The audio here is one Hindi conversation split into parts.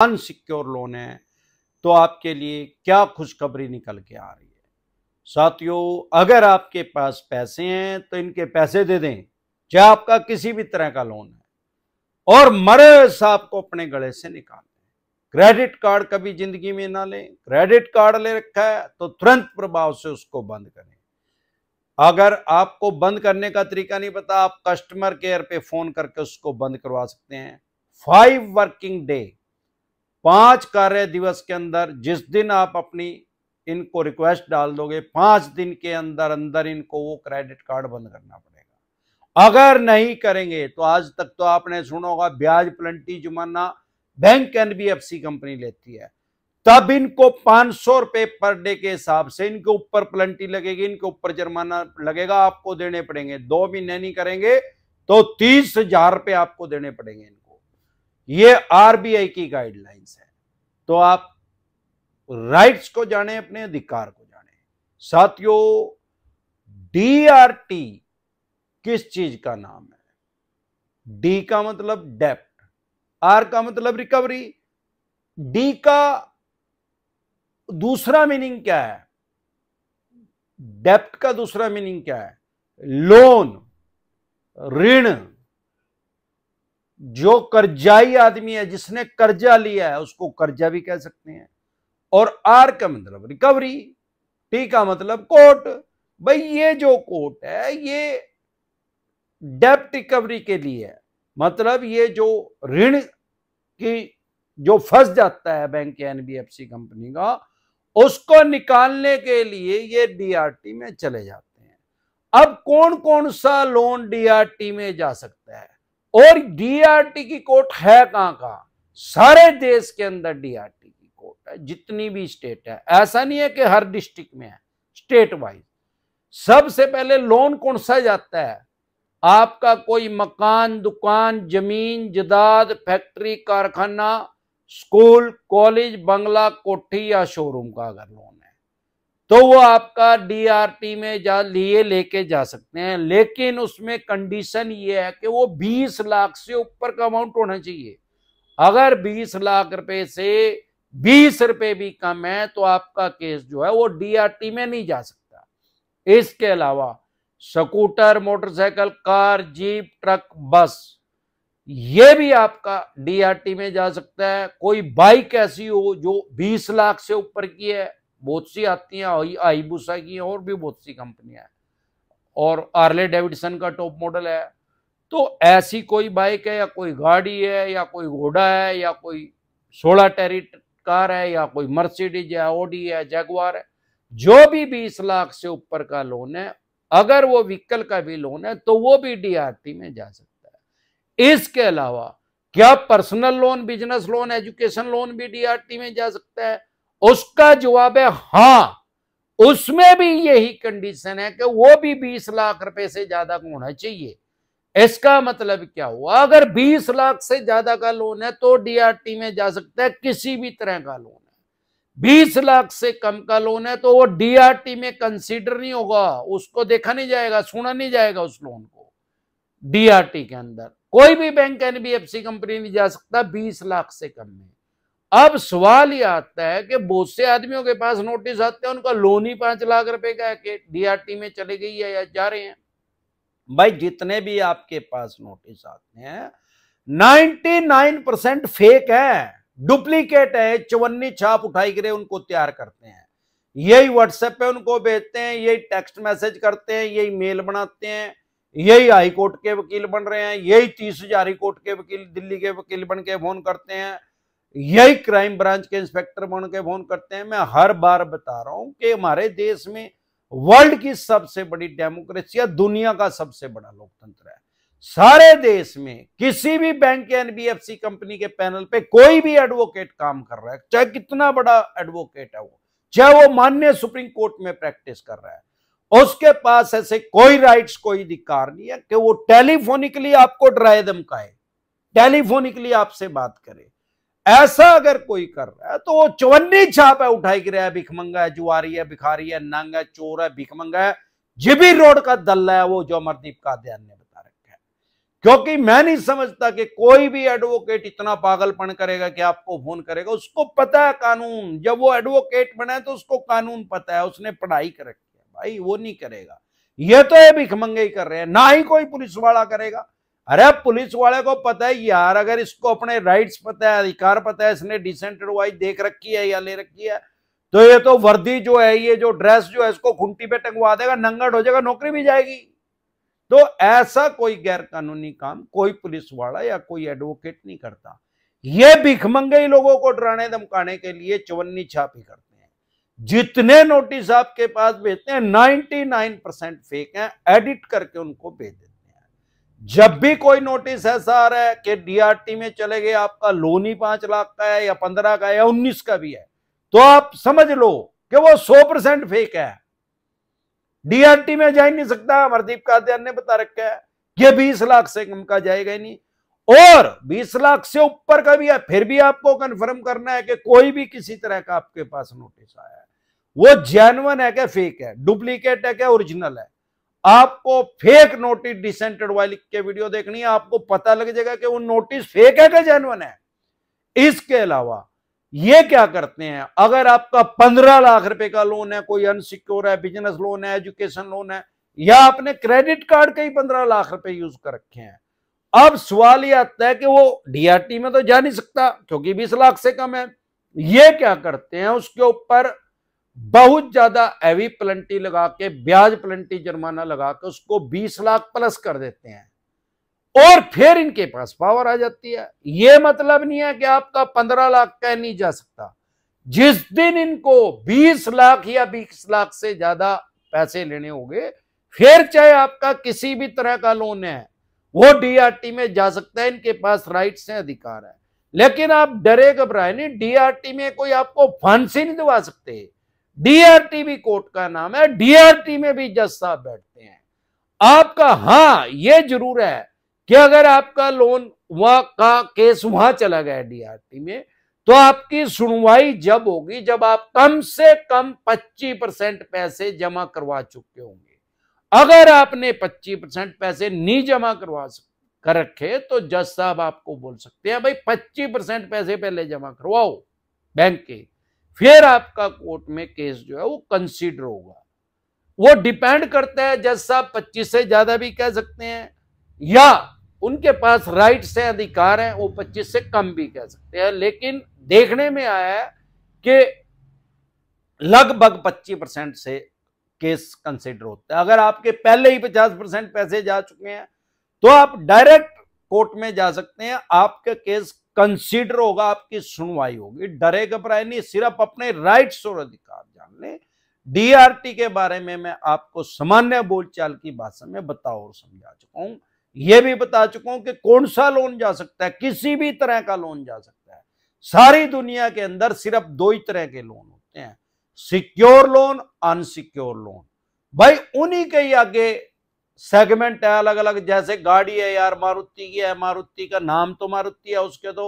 अनसिक्योर लोन है तो आपके लिए क्या खुशखबरी निकल के आ रही है साथियों अगर आपके पास पैसे हैं तो इनके पैसे दे दें चाहे आपका किसी भी तरह का लोन है और मरे साहब को अपने गले से निकाल लें क्रेडिट कार्ड कभी जिंदगी में ना लें क्रेडिट कार्ड ले रखा है तो तुरंत प्रभाव से उसको बंद करें अगर आपको बंद करने का तरीका नहीं पता आप कस्टमर केयर पे फोन करके उसको बंद करवा सकते हैं फाइव वर्किंग डे पांच कार्य दिवस के अंदर जिस दिन आप अपनी इनको रिक्वेस्ट डाल दोगे पांच दिन के अंदर अंदर इनको वो क्रेडिट कार्ड बंद करना पड़ेगा अगर नहीं करेंगे तो आज तक तो आपने सुना होगा ब्याज प्लंटी जुमाना बैंक एनबीएफसी कंपनी लेती है तब इनको पांच सौ रुपए पर डे के हिसाब से इनके ऊपर प्लंटी लगेगी इनके ऊपर जुर्माना लगेगा आपको देने पड़ेंगे दो महीने नहीं करेंगे तो तीस हजार रुपए आपको देने पड़ेंगे इनको ये आरबीआई की गाइडलाइंस है तो आप राइट्स को जाने अपने अधिकार को जाने साथियों डीआरटी किस चीज का नाम है डी का मतलब डेप्ट आर का मतलब रिकवरी डी का दूसरा मीनिंग क्या है डेप्ट का दूसरा मीनिंग क्या है लोन ऋण जो कर्जाई आदमी है जिसने कर्जा लिया है उसको कर्जा भी कह सकते हैं और आर का मतलब रिकवरी टी का मतलब कोर्ट भाई ये जो कोर्ट है ये डेप्ट रिकवरी के लिए है मतलब ये जो ऋण की जो फंस जाता है बैंक के एनबीएफसी कंपनी का उसको निकालने के लिए ये डीआरटी में चले जाते हैं अब कौन कौन सा लोन डीआरटी में जा सकता है और डीआरटी की कोर्ट है कहां कहां सारे देश के अंदर डीआरटी की कोर्ट है जितनी भी स्टेट है ऐसा नहीं है कि हर डिस्ट्रिक्ट में है स्टेट वाइज सबसे पहले लोन कौन सा जाता है आपका कोई मकान दुकान जमीन जदाद फैक्ट्री कारखाना स्कूल कॉलेज बंगला कोठी या शोरूम का अगर लोन तो वो आपका डीआरटी में जा लिए लेके जा सकते हैं लेकिन उसमें कंडीशन ये है कि वो 20 लाख से ऊपर का अमाउंट होना चाहिए अगर 20 लाख रुपए से बीस रुपए भी कम है तो आपका केस जो है वो डीआरटी में नहीं जा सकता इसके अलावा scooter motorcycle car jeep truck bus ये भी आपका डीआरटी में जा सकता है कोई बाइक ऐसी हो जो 20 लाख से ऊपर की है बहुत सी आती हैं आईबूसा की और भी बहुत सी कंपनियां हैं और आर्ले डेविडसन का टॉप मॉडल है तो ऐसी कोई बाइक है या कोई गाड़ी है या कोई घोड़ा है या कोई सोलह टेरिट कार है या कोई मर्सिडीज है ओडी है जगवार है जो भी बीस लाख से ऊपर का लोन है अगर वो व्हीकल का भी लोन है तो वो भी डीआरटी में जा सकता है इसके अलावा क्या personal loan business loan education loan भी डीआरटी में जा सकता है उसका जवाब है हां उसमें भी यही कंडीशन है कि वो भी बीस लाख रुपए से ज्यादा का होना चाहिए इसका मतलब क्या हुआ अगर बीस लाख से ज्यादा का लोन है तो डीआरटी में जा सकता है किसी भी तरह का लोन है बीस लाख से कम का लोन है तो वो डीआरटी में कंसीडर नहीं होगा उसको देखा नहीं जाएगा सुना नहीं जाएगा उस लोन को डीआरटी के अंदर कोई भी बैंक एनबीएफसी कंपनी नहीं जा सकता बीस लाख से कम में अब सवाल ये आता है कि बहुत से आदमियों के पास नोटिस आते हैं उनका लोन ही पांच लाख रुपए का है कि डीआरटी में चले गई है या जा रहे हैं भाई जितने भी आपके पास नोटिस आते हैं नाइनटी नाइन परसेंट फेक है डुप्लीकेट है चवन्नी छाप उठाई गिरे उनको तैयार करते हैं यही व्हाट्सएप पे उनको भेजते हैं यही टेक्स्ट मैसेज करते हैं यही मेल बनाते हैं यही हाईकोर्ट के वकील बन रहे हैं यही तीस हजार कोर्ट के वकील दिल्ली के वकील बन के फोन करते हैं यही क्राइम ब्रांच के इंस्पेक्टर बन के फोन करते हैं मैं हर बार बता रहा हूं कि हमारे देश में वर्ल्ड की सबसे बड़ी डेमोक्रेसी दुनिया का सबसे बड़ा लोकतंत्र है सारे देश में किसी भी बैंक या एनबीएफसी कंपनी के पैनल पे कोई भी एडवोकेट काम कर रहा है चाहे कितना बड़ा एडवोकेट है वो चाहे वो मान्य सुप्रीम कोर्ट में प्रैक्टिस कर रहा है उसके पास ऐसे कोई राइट्स कोई अधिकार नहीं है कि वो टेलीफोनिकली आपको डराए धमकाए टेलीफोनिकली आपसे बात करे ऐसा अगर कोई कर रहा है तो वो चौवन्नी छाप है उठाई गिर है भिखमंगा है जुआरी है भिखारी है नंग है चोर है भिखमंगा है जिबी रोड का दल्ला है वो जो अमरदीप कादयान ने बता रखा है क्योंकि मैं नहीं समझता कि कोई भी एडवोकेट इतना पागलपन करेगा कि आपको फोन करेगा उसको पता है कानून जब वो एडवोकेट बना तो उसको कानून पता है उसने पढ़ाई कर रखी है भाई वो नहीं करेगा ये तो ये भिखमंगे ही कर रहे हैं ना ही कोई पुलिस वाला करेगा अरे पुलिस वाले को पता है यार अगर इसको अपने राइट्स पता है अधिकार पता है इसने डिसेंट वाइज देख रखी है या ले रखी है तो ये तो वर्दी जो है ये जो ड्रेस जो है इसको खुंटी पे टंगवा देगा नंगड़ हो जाएगा नौकरी भी जाएगी तो ऐसा कोई गैर कानूनी काम कोई पुलिस वाला या कोई एडवोकेट नहीं करता ये भिखमंगे लोगों को डराने धमकाने के लिए चवन्नी छापी करते हैं जितने नोटिस आपके पास भेजते हैं नाइनटी परसेंट फेक है एडिट करके उनको भेज देते जब भी कोई नोटिस ऐसा आ रहा है कि डीआरटी में चले गए आपका लोन ही पांच लाख का है या पंद्रह का है या उन्नीस का भी है तो आप समझ लो कि वो सौ परसेंट फेक है डीआरटी में जा ही नहीं सकता अमरदीप कादयान ने बता रखा है कि बीस लाख से कम का जाएगा ही नहीं और बीस लाख से ऊपर का भी है फिर भी आपको कंफर्म करना है कि कोई भी किसी तरह का आपके पास नोटिस आया है वो जेनवन है क्या फेक है डुप्लीकेट है क्या ओरिजिनल है आपको फेक नोटिस डिसेंटेड वाली के वीडियो देखनी है आपको पता लग जाएगा कि वो नोटिस फेक है कि जेनवन है इसके अलावा ये क्या करते हैं अगर आपका पंद्रह लाख रुपए का लोन है कोई अनसिक्योर है बिजनेस लोन है एजुकेशन लोन है या आपने क्रेडिट कार्ड के ही पंद्रह लाख रुपए यूज कर रखे हैं अब सवाल यह आता है कि वो डीआरटी में तो जा नहीं सकता क्योंकि बीस लाख से कम है ये क्या करते हैं उसके ऊपर बहुत ज्यादा एवी पलंटी लगा के ब्याज पलंटी जुर्माना लगा के उसको 20 लाख प्लस कर देते हैं और फिर इनके पास पावर आ जाती है यह मतलब नहीं है कि आपका 15 लाख कह नहीं जा सकता जिस दिन इनको 20 लाख या 20 लाख से ज्यादा पैसे लेने होंगे फिर चाहे आपका किसी भी तरह का लोन है वो डीआरटी में जा सकता है इनके पास राइट है अधिकार है लेकिन आप डरे घबराए नहीं डीआरटी में कोई आपको फंड ही नहीं दवा सकते भी कोर्ट का नाम है डीआरटी में भी जज साहब बैठते हैं आपका हाँ ये जरूर है कि अगर आपका लोन वहां का केस वहां चला गया डीआरटी में तो आपकी सुनवाई जब होगी जब आप कम से कम 25 परसेंट पैसे जमा करवा चुके होंगे अगर आपने 25 परसेंट पैसे नहीं जमा करवा कर रखे तो जज साहब आपको बोल सकते हैं भाई 25 परसेंट पैसे पहले जमा करवाओ बैंक के फिर आपका कोर्ट में केस जो है वो कंसीडर होगा वो डिपेंड करता है जज साहब पच्चीस से ज्यादा भी कह सकते हैं या उनके पास राइट से अधिकार हैं वो पच्चीस से कम भी कह सकते हैं लेकिन देखने में आया कि लगभग पच्चीस परसेंट से केस कंसिडर होता है अगर आपके पहले ही पचास परसेंट पैसे जा चुके हैं तो आप डायरेक्ट कोर्ट में जा सकते हैं आपका केस कंसीडर होगा आपकी सुनवाई होगी डरे घबराए नहीं सिर्फ अपने राइट्स और अधिकार जान ले डीआरटी के बारे में मैं आपको सामान्य बोलचाल की भाषा में बताओ और समझा चुका हूं यह भी बता चुका हूं कि कौन सा लोन जा सकता है किसी भी तरह का लोन जा सकता है सारी दुनिया के अंदर सिर्फ दो ही तरह के लोन होते हैं सिक्योर लोन अनसिक्योर लोन भाई उन्हीं के आगे सेगमेंट है अलग अलग जैसे गाड़ी है यार मारुति की है मारुति का नाम तो मारुति है उसके तो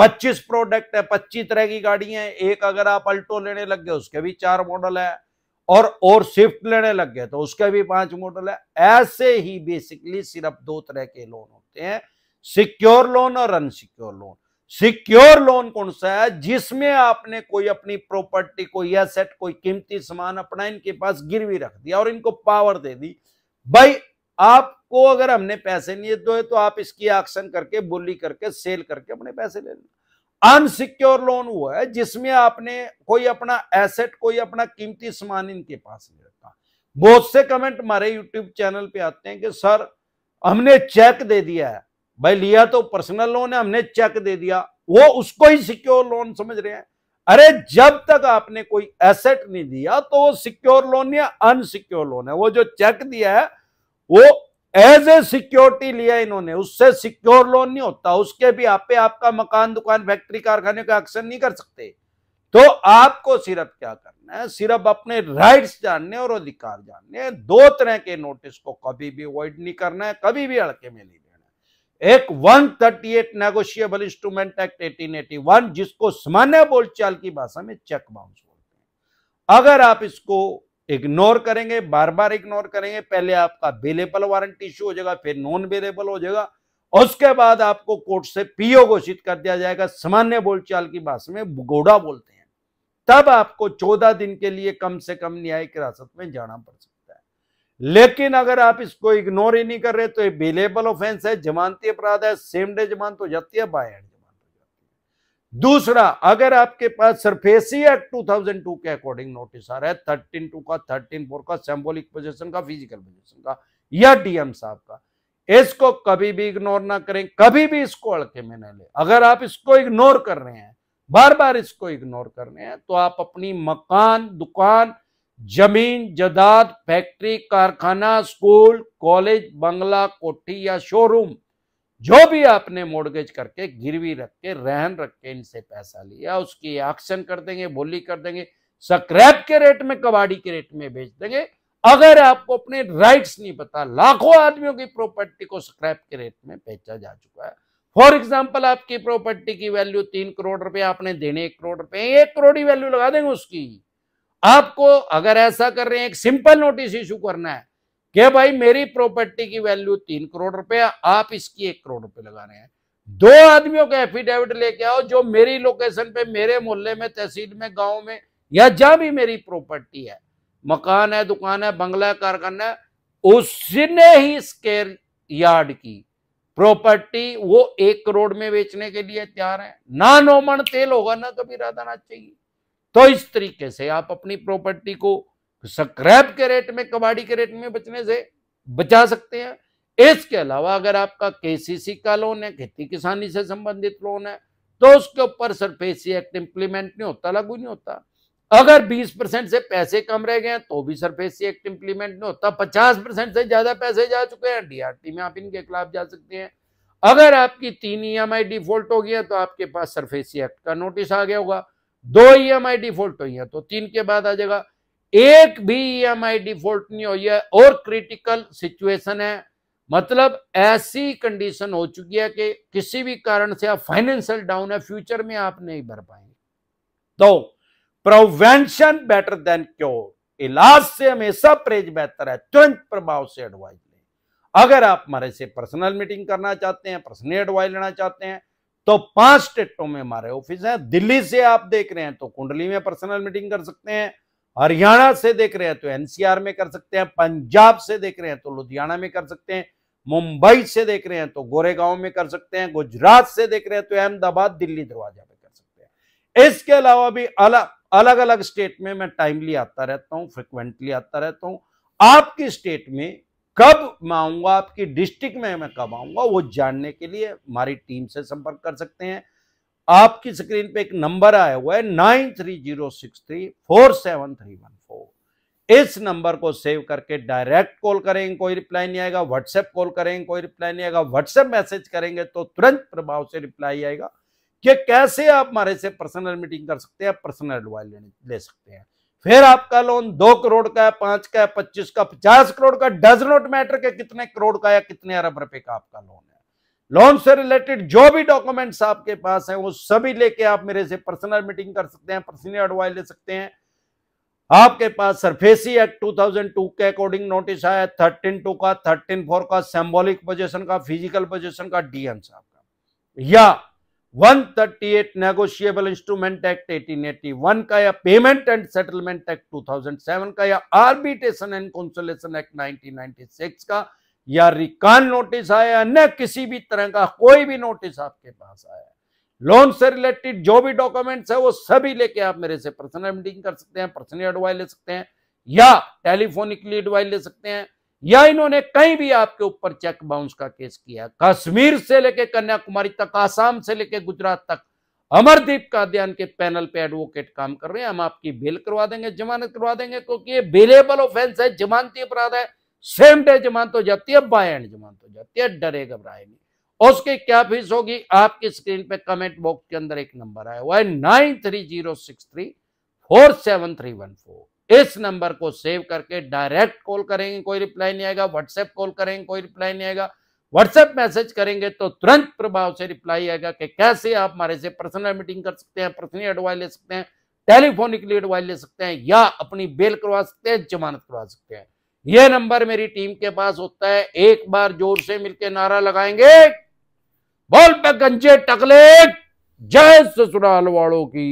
25 प्रोडक्ट है पच्चीस तरह की गाड़ियां हैं एक अगर आप अल्टो लेने लग गए उसके भी चार मॉडल है और और स्विफ्ट लेने लग गए तो उसके भी पांच मॉडल है ऐसे ही बेसिकली सिर्फ दो तरह के लोन होते हैं सिक्योर लोन और अनसिक्योर लोन सिक्योर लोन कौन सा है जिसमें आपने कोई अपनी प्रॉपर्टी कोई एसेट कोई कीमती सामान अपना इनके पास गिरवी रख दिया और इनको पावर दे दी भाई आपको अगर हमने पैसे नहीं दो तो आप इसकी एक्शन करके बोली करके सेल करके अपने पैसे ले लो अनसिक्योर लोन वो है जिसमें आपने कोई अपना एसेट कोई अपना कीमती सामान इनके पास नहीं रखा बहुत से कमेंट हमारे यूट्यूब चैनल पे आते हैं कि सर हमने चेक दे दिया है भाई लिया तो पर्सनल लोन है हमने चेक दे दिया वो उसको ही सिक्योर लोन समझ रहे हैं अरे जब तक आपने कोई एसेट नहीं दिया तो वो सिक्योर लोन या अनसिक्योर लोन है वो जो चेक दिया है वो एज ए सिक्योरिटी लिया इन्होंने उससे सिक्योर लोन नहीं होता उसके भी आप पे आपका मकान दुकान फैक्ट्री कारखाने का एक्शन नहीं कर सकते तो आपको सिर्फ क्या करना है सिर्फ अपने राइट्स जानने और अधिकार जानने दो तरह के नोटिस को कभी भी अवॉइड नहीं करना है कभी भी अड़के में नहीं लेना है एक 138 negotiable instrument act eighteen eighty one जिसको सामान्य बोलचाल की भाषा में चेक बाउंस बोलते हैं अगर आप इसको इग्नोर करेंगे बार बार इग्नोर करेंगे पहले आपका अवेलेबल वारंट इश्यू हो जाएगा फिर नॉन अवेलेबल हो जाएगा उसके बाद आपको कोर्ट से पीओ घोषित कर दिया जाएगा सामान्य बोलचाल की भाषा में गोड़ा बोलते हैं तब आपको चौदह दिन के लिए कम से कम न्यायिक हिरासत में जाना पड़ सकता है लेकिन अगर आप इसको इग्नोर ही नहीं कर रहे तो ये ऑफेंस है जमानती अपराध है सेम डे जमानत हो जाती है बाय दूसरा अगर आपके पास सरफेसी एक्ट 2002 के अकॉर्डिंग नोटिस आ रहा है थर्टीन टू का थर्टीन फोर का सिंबॉलिक पोजिशन का फिजिकल पोजिशन का या डीएम साहब का इसको कभी भी इग्नोर ना करें कभी भी इसको अड़के में न ले अगर आप इसको इग्नोर कर रहे हैं बार बार इसको इग्नोर कर रहे हैं तो आप अपनी मकान दुकान जमीन जदाद फैक्ट्री कारखाना स्कूल कॉलेज बंगला कोठी या शोरूम जो भी आपने मोडगेज करके गिरवी रख के रहन रख के इनसे पैसा लिया उसकी एक्शन कर देंगे बोली कर देंगे सक्रैप के रेट में कबाड़ी के रेट में बेच देंगे अगर आपको अपने राइट्स नहीं पता लाखों आदमियों की प्रॉपर्टी को स्क्रैप के रेट में बेचा जा चुका है फॉर एग्जाम्पल आपकी प्रॉपर्टी की वैल्यू तीन करोड़ रुपए आपने देने एक करोड़ रुपए एक करोड़ ही वैल्यू लगा देंगे उसकी आपको अगर ऐसा कर रहे हैं एक सिंपल नोटिस इशू करना है क्या भाई मेरी प्रॉपर्टी की वैल्यू तीन करोड़ रुपए आप इसकी एक करोड़ रुपए लगा रहे हैं दो आदमियों का एफिडेविट लेके आओ जो मेरी लोकेशन पे मेरे मोहल्ले में तहसील में गांव में या जहां भी मेरी प्रॉपर्टी है मकान है दुकान है बंगला है कारखाना है उसने ही स्केयर यार्ड की प्रॉपर्टी वो एक करोड़ में बेचने के लिए तैयार है ना नोमन तेल होगा ना कभी राधा चाहिए तो इस तरीके से आप अपनी प्रॉपर्टी को स्क्रैप के रेट में कबाड़ी के रेट में बचने से बचा सकते हैं इसके अलावा अगर आपका केसीसी का लोन है खेती किसानी से संबंधित लोन है तो उसके ऊपर सरफेसी एक्ट इंप्लीमेंट नहीं होता लागू नहीं होता अगर 20 परसेंट से पैसे कम रह गए तो भी सरफेसी एक्ट इंप्लीमेंट नहीं होता 50 परसेंट से ज्यादा पैसे जा चुके हैं डीआरटी में आप इनके खिलाफ जा सकते हैं अगर आपकी तीन ई e डिफॉल्ट हो गया तो आपके पास सरफेसी एक्ट का नोटिस आ गया होगा दो ई डिफॉल्ट हो तो तीन के बाद आ जाएगा एक भी ईएमआई e डिफॉल्ट नहीं हुई है और क्रिटिकल सिचुएशन है मतलब ऐसी कंडीशन हो चुकी है कि किसी भी कारण से आप फाइनेंशियल डाउन है फ्यूचर में आप नहीं भर पाएंगे तो प्रोवेंशन बेटर देन क्योर इलाज से हमेशा प्रेज बेहतर है तुरंत प्रभाव से एडवाइस लें अगर आप हमारे से पर्सनल मीटिंग करना चाहते हैं पर्सनल एडवाइस लेना चाहते हैं तो पांच स्टेटों में हमारे ऑफिस हैं दिल्ली से आप देख रहे हैं तो कुंडली में पर्सनल मीटिंग कर सकते हैं हरियाणा से देख रहे हैं तो एनसीआर में कर सकते हैं पंजाब से देख रहे हैं तो लुधियाना में कर सकते हैं मुंबई से देख रहे हैं तो गोरेगांव में कर सकते हैं गुजरात से देख रहे हैं तो अहमदाबाद दिल्ली दरवाजा में कर सकते हैं इसके अलावा भी अलग अलग अलग स्टेट में मैं टाइमली आता रहता हूँ फ्रिक्वेंटली आता रहता हूँ आपकी स्टेट में कब मैं आऊंगा आपकी डिस्ट्रिक्ट में मैं कब आऊंगा वो जानने के लिए हमारी टीम से संपर्क कर सकते हैं आपकी स्क्रीन पे एक नंबर आया हुआ है nine three zero six three four seven three one four इस नंबर को सेव करके डायरेक्ट कॉल करेंगे कोई रिप्लाई नहीं आएगा व्हाट्सएप कॉल करेंगे कोई रिप्लाई नहीं आएगा व्हाट्सएप मैसेज करेंगे तो तुरंत प्रभाव से रिप्लाई आएगा कि कैसे आप हमारे से पर्सनल मीटिंग कर सकते हैं पर्सनल एडवाइस ले सकते हैं फिर आपका लोन दो करोड़ का है पांच का है पच्चीस का पचास करोड़ का डज नॉट मैटर के कितने करोड़ का या कितने अरब रुपए का आपका लोन है लोन से रिलेटेड जो भी डॉक्यूमेंट्स आपके पास हैं वो सभी लेके आप मेरे से पर्सनल मीटिंग कर सकते हैं पर्सनल एडवाइस ले सकते हैं आपके पास सरफेसी एक्ट 2002 के अकॉर्डिंग नोटिस आया थर्टीन टू का थर्टीन फोर का सिम्बॉलिक पोजेशन का फिजिकल पोजेशन का डीएम साहब का या 138 नेगोशियबल इंस्ट्रूमेंट एक्ट वन का या payment and settlement act two thousand seven का या arbitration and conciliation act nineteen six का या रिकॉन नोटिस आया न किसी भी तरह का कोई भी नोटिस आपके पास आया लोन से रिलेटेड जो भी डॉक्यूमेंट्स है वो सभी लेके आप मेरे से पर्सनल मीटिंग कर सकते हैं पर्सनली एडवाइस ले सकते हैं या टेलीफोनिकली एडवाइस ले सकते हैं या इन्होंने कहीं भी आपके ऊपर चेक बाउंस का केस किया कश्मीर से लेके कन्याकुमारी तक आसाम से लेके गुजरात तक अमरदीप काद्यान के पैनल पे एडवोकेट काम कर रहे हैं हम आपकी बेल करवा देंगे जमानत करवा देंगे क्योंकि ये बेलेबल ऑफेंस है जमानती अपराध है सेम डे जमानत हो जाती है बाय एंड जमानत हो जाती है डरे घबराए नहीं उसकी क्या फीस होगी आपकी स्क्रीन पे कमेंट बॉक्स के अंदर एक नंबर आया हुआ है nine three zero six three four seven three one four इस नंबर को सेव करके डायरेक्ट कॉल करेंगे कोई रिप्लाई नहीं आएगा व्हाट्सएप कॉल करेंगे कोई रिप्लाई नहीं आएगा व्हाट्सएप मैसेज करेंगे तो तुरंत प्रभाव से रिप्लाई आएगा कि कैसे आप हमारे से पर्सनल मीटिंग कर सकते हैं पर्सनली एडवाइस ले सकते हैं टेलीफोनिकली एडवाइस ले सकते हैं या अपनी बेल करवा सकते हैं जमानत करवा सकते हैं यह नंबर मेरी टीम के पास होता है एक बार जोर से मिलकर नारा लगाएंगे बोल पे गंजे टकले जय ससुराल वालों की